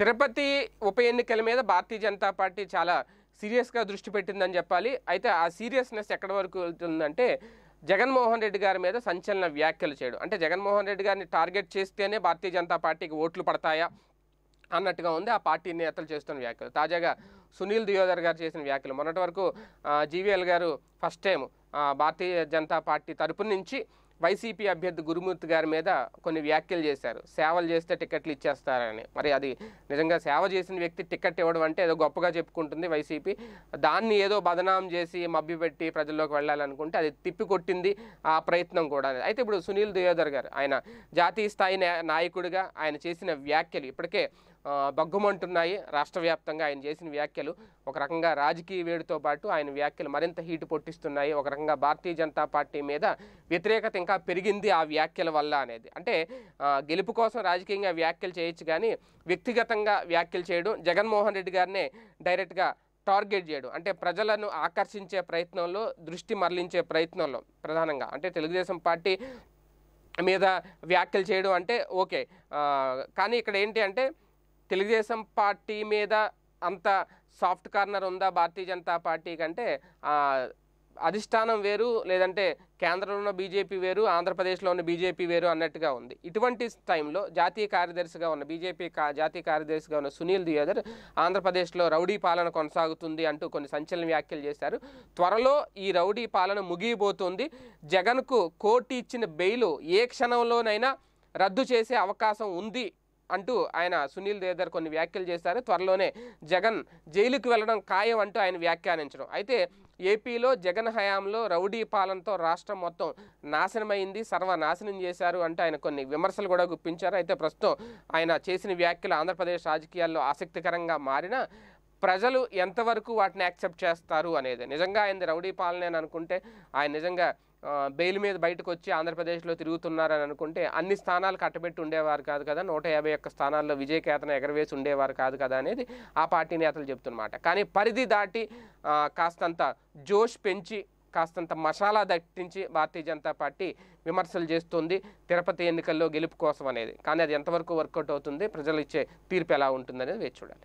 తిరుపతి ఉప ఎన్నికల మీద భారతీయ జనతా పార్టీ చాలా సీరియస్గా దృష్టి పెట్టిందని చెప్పాలి అయితే ఆ సీరియస్నెస్ ఎక్కడి వరకు వెళ్తుందంటే జగన్మోహన్ రెడ్డి గారి మీద సంచలన వ్యాఖ్యలు చేయడం అంటే జగన్మోహన్ రెడ్డి గారిని టార్గెట్ చేస్తేనే భారతీయ జనతా పార్టీకి ఓట్లు పడతాయా అన్నట్టుగా ఉంది ఆ పార్టీ నేతలు చేస్తున్న వ్యాఖ్యలు తాజాగా సునీల్ దియోదర్ గారు చేసిన వ్యాఖ్యలు మొన్నటి వరకు జీవీఎల్ గారు ఫస్ట్ టైం భారతీయ జనతా పార్టీ తరపు నుంచి వైసీపీ అభ్యర్థి గురుమూర్తి గారి మీద కొన్ని వ్యాఖ్యలు చేశారు సేవలు చేస్తే టికెట్లు ఇచ్చేస్తారని మరి అది నిజంగా సేవ చేసిన వ్యక్తి టికెట్ ఇవ్వడం అంటే ఏదో గొప్పగా చెప్పుకుంటుంది వైసీపీ దాన్ని ఏదో బదనాం చేసి మభ్యపెట్టి ప్రజల్లోకి వెళ్ళాలనుకుంటే అది తిప్పికొట్టింది ఆ ప్రయత్నం కూడా అయితే ఇప్పుడు సునీల్ దుయోధర్ గారు ఆయన జాతీయ స్థాయి నాయకుడిగా ఆయన చేసిన వ్యాఖ్యలు ఇప్పటికే బగ్గుమంటున్నాయి రాష్ట్ర వ్యాప్తంగా ఆయన చేసిన వ్యాఖ్యలు ఒక రకంగా రాజకీయ వేడితో పాటు ఆయన వ్యాఖ్యలు మరింత హీటు పొట్టిస్తున్నాయి ఒక రకంగా భారతీయ జనతా పార్టీ మీద వ్యతిరేకత ఇంకా పెరిగింది ఆ వ్యాఖ్యల వల్ల అనేది అంటే గెలుపు కోసం రాజకీయంగా వ్యాఖ్యలు చేయొచ్చు కానీ వ్యక్తిగతంగా వ్యాఖ్యలు చేయడం జగన్మోహన్ రెడ్డి గారినే డైరెక్ట్గా టార్గెట్ చేయడం అంటే ప్రజలను ఆకర్షించే ప్రయత్నంలో దృష్టి మరలించే ప్రయత్నంలో ప్రధానంగా అంటే తెలుగుదేశం పార్టీ మీద వ్యాఖ్యలు చేయడం అంటే ఓకే కానీ ఇక్కడ ఏంటి అంటే తెలుగుదేశం పార్టీ మీద అంత సాఫ్ట్ కార్నర్ ఉందా భారతీయ జనతా పార్టీ కంటే అధిష్టానం వేరు లేదంటే కేంద్రంలో ఉన్న బీజేపీ వేరు ఆంధ్రప్రదేశ్లో ఉన్న బీజేపీ వేరు అన్నట్టుగా ఉంది ఇటువంటి టైంలో జాతీయ కార్యదర్శిగా ఉన్న బీజేపీ కా జాతీయ కార్యదర్శిగా ఉన్న సునీల్ దియోదర్ ఆంధ్రప్రదేశ్లో రౌడీ పాలన కొనసాగుతుంది అంటూ కొన్ని సంచలన వ్యాఖ్యలు చేశారు త్వరలో ఈ రౌడీ పాలన ముగియబోతుంది జగన్కు కోర్టు ఇచ్చిన బెయిలు ఏ క్షణంలోనైనా రద్దు చేసే అవకాశం ఉంది అంటూ ఆయన సునీల్ దేదర్ కొన్ని వ్యాఖ్యలు చేశారు త్వరలోనే జగన్ జైలుకు వెళ్ళడం ఖాయం అంటూ ఆయన వ్యాఖ్యానించడం అయితే ఏపీలో జగన్ హయాంలో రౌడీ పాలనతో రాష్ట్రం మొత్తం నాశనమైంది సర్వనాశనం చేశారు అంటూ ఆయన కొన్ని విమర్శలు కూడా గుప్పించారు అయితే ప్రస్తుతం ఆయన చేసిన వ్యాఖ్యలు ఆంధ్రప్రదేశ్ రాజకీయాల్లో ఆసక్తికరంగా మారిన ప్రజలు ఎంతవరకు వాటిని యాక్సెప్ట్ చేస్తారు అనేది నిజంగా ఆయన రౌడీ పాలనే అనుకుంటే ఆయన నిజంగా బెయిల్ మీద బయటకు వచ్చి ఆంధ్రప్రదేశ్లో తిరుగుతున్నారని అనుకుంటే అన్ని స్థానాలు కట్టబెట్టి ఉండేవారు కాదు కదా నూట యాభై ఒక్క స్థానాల్లో విజయకేతన ఎగరవేసి ఉండేవారు కాదు కదా అనేది ఆ పార్టీ నేతలు చెప్తున్నమాట కానీ పరిధి దాటి కాస్తంత జోష్ పెంచి కాస్తంత మసాలా దట్టించి భారతీయ జనతా పార్టీ విమర్శలు చేస్తుంది తిరుపతి ఎన్నికల్లో గెలుపు కోసం అనేది కానీ అది ఎంతవరకు వర్కౌట్ అవుతుంది ప్రజలు ఇచ్చే తీర్పు ఎలా ఉంటుంది అనేది వేచి చూడాలి